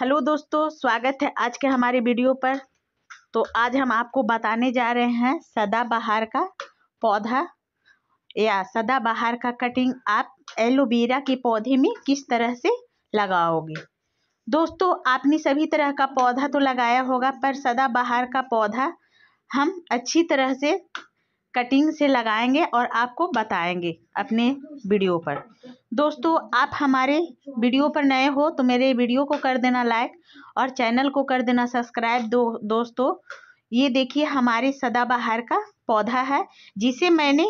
hello दोस्तों स्वागत है आज के हमारे वीडियो पर तो आज हम आपको बताने जा रहे हैं सदाबहार का पौधा या सदाबहार का कटिंग आप एलोवेरा के पौधे में किस तरह से लगाओगे दोस्तों आपने सभी तरह का पौधा तो लगाया होगा पर सदाबहार का पौधा हम अच्छी तरह से कटिंग से लगाएंगे और आपको बताएंगे अपने वीडियो पर दोस्तों आप हमारे वीडियो पर नए हो तो मेरे वीडियो को कर देना लाइक और चैनल को कर देना सब्सक्राइब दो दोस्तों ये देखिए हमारे सदाबहार का पौधा है जिसे मैंने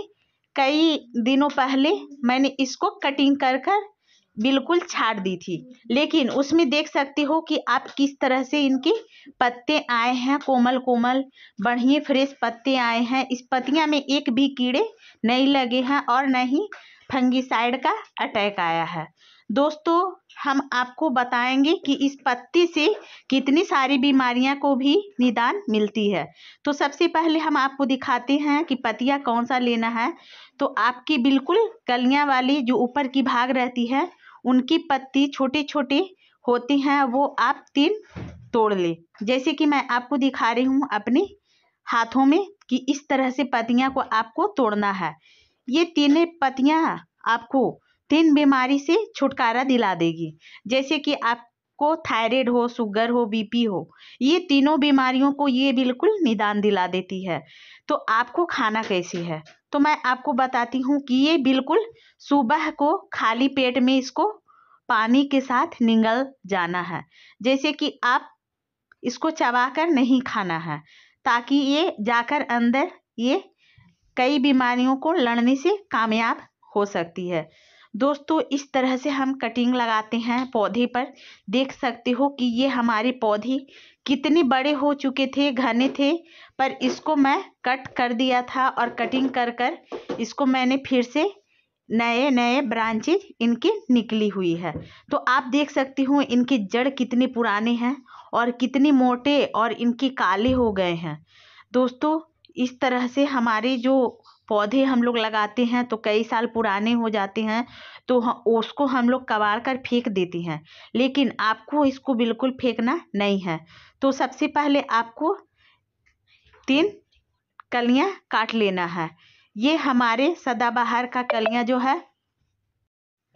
कई दिनों पहले मैंने इसको कटिंग कर कर बिल्कुल छाट दी थी लेकिन उसमें देख सकते हो कि आप किस तरह से इनके पत्ते आए हैं कोमल कोमल बढ़िया फ्रेश पत्ते आए हैं इस पत्तियाँ में एक भी कीड़े नहीं लगे हैं और न ही फंगिसाइड का अटैक आया है दोस्तों हम आपको बताएंगे कि इस पत्ते से कितनी सारी बीमारियां को भी निदान मिलती है तो सबसे पहले हम आपको दिखाते हैं कि पत्तियां कौन सा लेना है तो आपकी बिल्कुल कलियां वाली जो ऊपर की भाग रहती है उनकी पत्ती छोटी छोटी होती हैं वो आप तीन तोड़ लें जैसे कि मैं आपको दिखा रही हूँ अपने हाथों में कि इस तरह से पत्तियाँ को आपको तोड़ना है ये तीनों पत्तियाँ आपको तीन बीमारी से छुटकारा दिला देगी जैसे कि आप को थायराइड हो शुगर हो बीपी हो ये तीनों बीमारियों को ये बिल्कुल निदान दिला देती है तो आपको खाना कैसी है तो मैं आपको बताती हूँ कि ये बिल्कुल सुबह को खाली पेट में इसको पानी के साथ निगल जाना है जैसे कि आप इसको चबा कर नहीं खाना है ताकि ये जाकर अंदर ये कई बीमारियों को लड़ने से कामयाब हो सकती है दोस्तों इस तरह से हम कटिंग लगाते हैं पौधे पर देख सकते हो कि ये हमारे पौधे कितने बड़े हो चुके थे घने थे पर इसको मैं कट कर दिया था और कटिंग कर कर इसको मैंने फिर से नए नए ब्रांचेज इनकी निकली हुई है तो आप देख सकती हूँ इनके जड़ कितने पुराने हैं और कितने मोटे और इनके काले हो गए हैं दोस्तों इस तरह से हमारे जो पौधे हम लोग लगाते हैं तो कई साल पुराने हो जाते हैं तो उसको हम लोग कबाड़ कर फेंक देते हैं लेकिन आपको इसको बिल्कुल फेंकना नहीं है तो सबसे पहले आपको तीन कलियां काट लेना है ये हमारे सदाबहार का कलियां जो है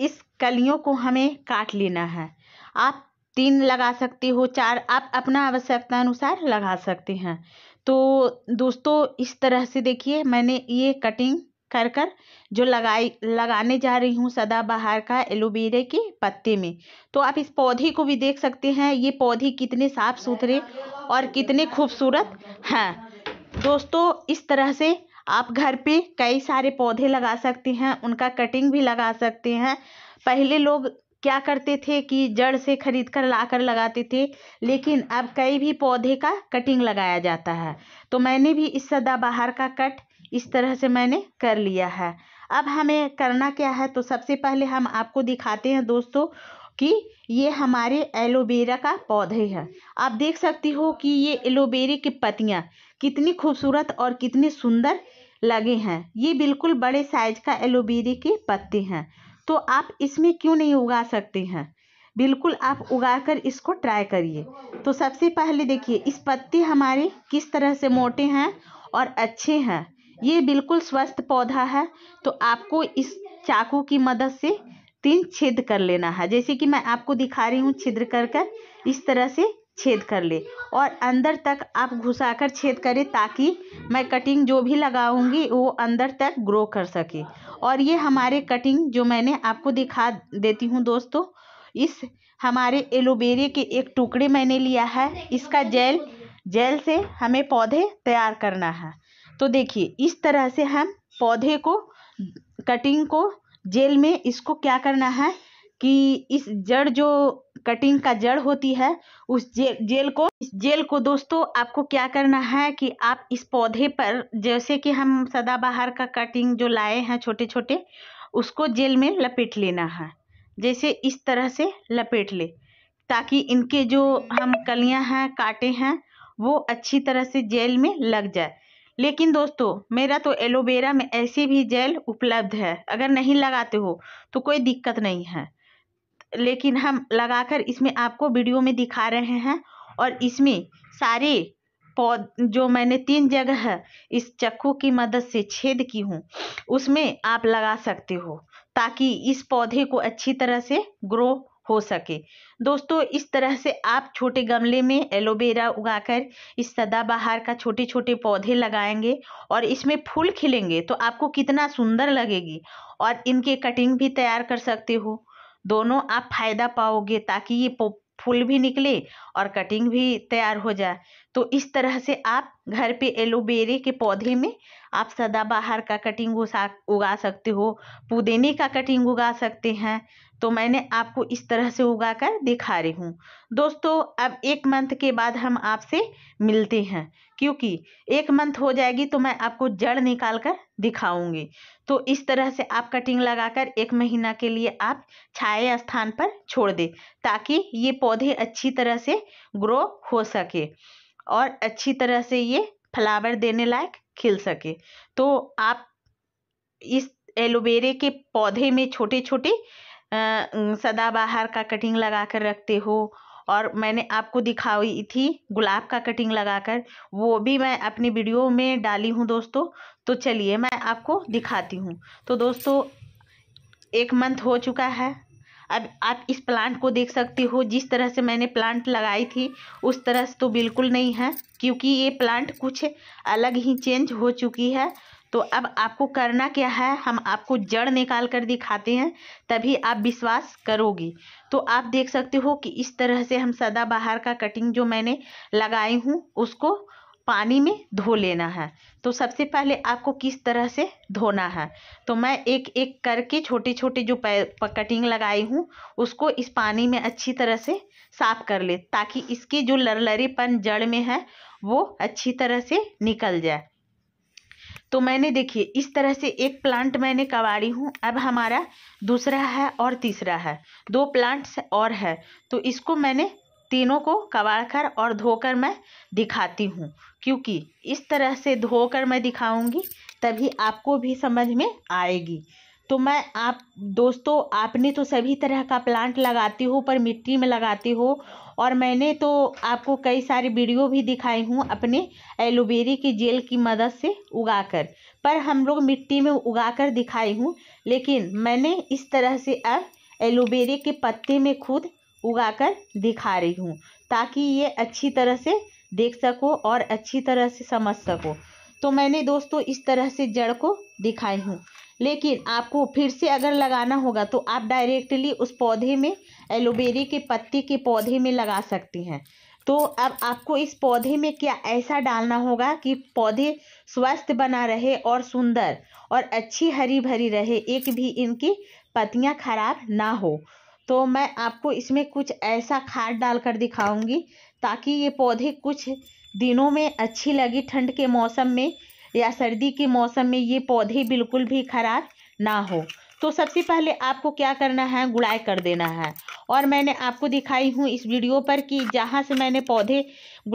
इस कलियों को हमें काट लेना है आप तीन लगा सकते हो चार आप अपना आवश्यकता अनुसार लगा सकते हैं तो दोस्तों इस तरह से देखिए मैंने ये कटिंग कर कर जो लगाई लगाने जा रही हूँ सदाबहार का एलोवेरा के पत्ते में तो आप इस पौधे को भी देख सकते हैं ये पौधे कितने साफ़ सुथरे और कितने खूबसूरत हैं हाँ, दोस्तों इस तरह से आप घर पे कई सारे पौधे लगा सकते हैं उनका कटिंग भी लगा सकते हैं पहले लोग क्या करते थे कि जड़ से खरीद कर लाकर लगाते थे लेकिन अब कई भी पौधे का कटिंग लगाया जाता है तो मैंने भी इस सदाबहार का कट इस तरह से मैंने कर लिया है अब हमें करना क्या है तो सबसे पहले हम आपको दिखाते हैं दोस्तों कि ये हमारे एलोवेरा का पौधे है आप देख सकती हो कि ये एलोवेरे की पत्तियाँ कितनी खूबसूरत और कितनी सुंदर लगे हैं ये बिल्कुल बड़े साइज का एलोवेरे के पत्ते हैं तो आप इसमें क्यों नहीं उगा सकते हैं बिल्कुल आप उगा कर इसको ट्राई करिए तो सबसे पहले देखिए इस पत्ते हमारे किस तरह से मोटे हैं और अच्छे हैं ये बिल्कुल स्वस्थ पौधा है तो आपको इस चाकू की मदद से तीन छिद्र कर लेना है जैसे कि मैं आपको दिखा रही हूँ छिद्र कर कर इस तरह से छेद कर ले और अंदर तक आप घुसा कर छेद करें ताकि मैं कटिंग जो भी लगाऊंगी वो अंदर तक ग्रो कर सके और ये हमारे कटिंग जो मैंने आपको दिखा देती हूँ दोस्तों इस हमारे एलोवेरे के एक टुकड़े मैंने लिया है इसका जेल जेल से हमें पौधे तैयार करना है तो देखिए इस तरह से हम पौधे को कटिंग को जेल में इसको क्या करना है कि इस जड़ जो कटिंग का जड़ होती है उस जे जेल को इस जेल को दोस्तों आपको क्या करना है कि आप इस पौधे पर जैसे कि हम सदाबहार का कटिंग जो लाए हैं छोटे छोटे उसको जेल में लपेट लेना है जैसे इस तरह से लपेट ले ताकि इनके जो हम कलियां हैं काटे हैं वो अच्छी तरह से जेल में लग जाए लेकिन दोस्तों मेरा तो एलोवेरा में ऐसे भी जेल उपलब्ध है अगर नहीं लगाते हो तो कोई दिक्कत नहीं है लेकिन हम लगाकर इसमें आपको वीडियो में दिखा रहे हैं और इसमें सारे पौध जो मैंने तीन जगह इस चक्कू की मदद से छेद की हूँ उसमें आप लगा सकते हो ताकि इस पौधे को अच्छी तरह से ग्रो हो सके दोस्तों इस तरह से आप छोटे गमले में एलोवेरा उगाकर इस सदाबहार का छोटे छोटे पौधे लगाएंगे और इसमें फूल खिलेंगे तो आपको कितना सुंदर लगेगी और इनके कटिंग भी तैयार कर सकते हो दोनों आप फ़ायदा पाओगे ताकि ये फूल भी निकले और कटिंग भी तैयार हो जाए तो इस तरह से आप घर पे एलोवेरे के पौधे में आप सदाबहार का कटिंग उगा सकते हो पुदीने का कटिंग उगा सकते हैं तो मैंने आपको इस तरह से उगा कर दिखा रही हूँ दोस्तों अब एक मंथ के बाद हम आपसे मिलते हैं क्योंकि एक मंथ हो जाएगी तो मैं आपको जड़ निकाल कर दिखाऊंगी तो इस तरह से आप कटिंग लगाकर एक महीना के लिए आप छाए स्थान पर छोड़ दें ताकि ये पौधे अच्छी तरह से ग्रो हो सके और अच्छी तरह से ये फ्लावर देने लायक खिल सके तो आप इस एलोवेरे के पौधे में छोटे छोटे सदाबहार का कटिंग लगा कर रखते हो और मैंने आपको दिखाई थी गुलाब का कटिंग लगाकर वो भी मैं अपनी वीडियो में डाली हूँ दोस्तों तो चलिए मैं आपको दिखाती हूँ तो दोस्तों एक मंथ हो चुका है अब आप इस प्लांट को देख सकते हो जिस तरह से मैंने प्लांट लगाई थी उस तरह से तो बिल्कुल नहीं है क्योंकि ये प्लांट कुछ अलग ही चेंज हो चुकी है तो अब आपको करना क्या है हम आपको जड़ निकाल कर दिखाते हैं तभी आप विश्वास करोगे तो आप देख सकते हो कि इस तरह से हम सदाबहार का कटिंग जो मैंने लगाई हूँ उसको पानी में धो लेना है तो सबसे पहले आपको किस तरह से धोना है तो मैं एक एक करके छोटे छोटे जो कटिंग लगाई हूँ उसको इस पानी में अच्छी तरह से साफ कर ले ताकि इसके जो लरलरेपन जड़ में है वो अच्छी तरह से निकल जाए तो मैंने देखिए इस तरह से एक प्लांट मैंने कवाड़ी हूँ अब हमारा दूसरा है और तीसरा है दो प्लांट्स और है तो इसको मैंने तीनों को कबाड़ कर और धोकर मैं दिखाती हूँ क्योंकि इस तरह से धोकर मैं दिखाऊंगी तभी आपको भी समझ में आएगी तो मैं आप दोस्तों आपने तो सभी तरह का प्लांट लगाती हो पर मिट्टी में लगाती हो और मैंने तो आपको कई सारी वीडियो भी दिखाई हूँ अपने एलोवेरे की जेल की मदद से उगाकर पर हम लोग मिट्टी में उगाकर दिखाई हूँ लेकिन मैंने इस तरह से अब एलोवेरे के पत्ते में खुद उगाकर दिखा रही हूँ ताकि ये अच्छी तरह से देख सको और अच्छी तरह से समझ सको तो मैंने दोस्तों इस तरह से जड़ को दिखाई हूँ लेकिन आपको फिर से अगर लगाना होगा तो आप डायरेक्टली उस पौधे में एलोवेरे के पत्ते के पौधे में लगा सकती हैं तो अब आपको इस पौधे में क्या ऐसा डालना होगा कि पौधे स्वस्थ बना रहे और सुंदर और अच्छी हरी भरी रहे एक भी इनकी पत्तियां खराब ना हो तो मैं आपको इसमें कुछ ऐसा खाद डालकर दिखाऊंगी ताकि ये पौधे कुछ दिनों में अच्छी लगी ठंड के मौसम में या सर्दी के मौसम में ये पौधे बिल्कुल भी खराब ना हो तो सबसे पहले आपको क्या करना है गुड़ाई कर देना है और मैंने आपको दिखाई हूँ इस वीडियो पर कि जहाँ से मैंने पौधे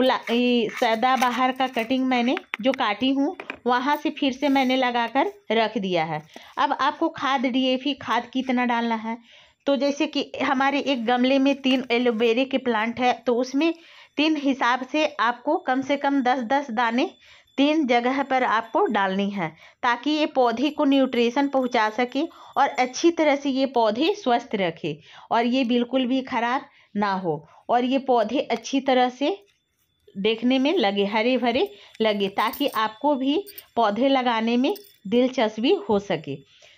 गुला बाहर का कटिंग मैंने जो काटी हूँ वहाँ से फिर से मैंने लगाकर रख दिया है अब आपको खाद डीएफी खाद कितना डालना है तो जैसे कि हमारे एक गमले में तीन एलोवेरे के प्लांट है तो उसमें तीन हिसाब से आपको कम से कम दस दस दाने तीन जगह पर आपको डालनी है ताकि ये पौधे को न्यूट्रिशन पहुंचा सके और अच्छी तरह से ये पौधे स्वस्थ रखे और ये बिल्कुल भी ख़राब ना हो और ये पौधे अच्छी तरह से देखने में लगे हरे भरे लगे ताकि आपको भी पौधे लगाने में दिलचस्पी हो सके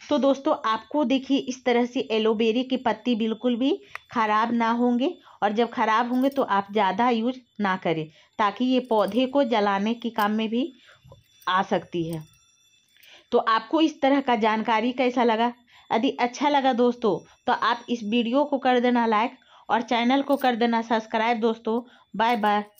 तो दोस्तों आपको देखिए इस तरह से एलोबेरी की पत्ती बिल्कुल भी ख़राब ना होंगे और जब ख़राब होंगे तो आप ज़्यादा यूज ना करें ताकि ये पौधे को जलाने के काम में भी आ सकती है तो आपको इस तरह का जानकारी कैसा लगा यदि अच्छा लगा दोस्तों तो आप इस वीडियो को कर देना लाइक और चैनल को कर देना सब्सक्राइब दोस्तों बाय बाय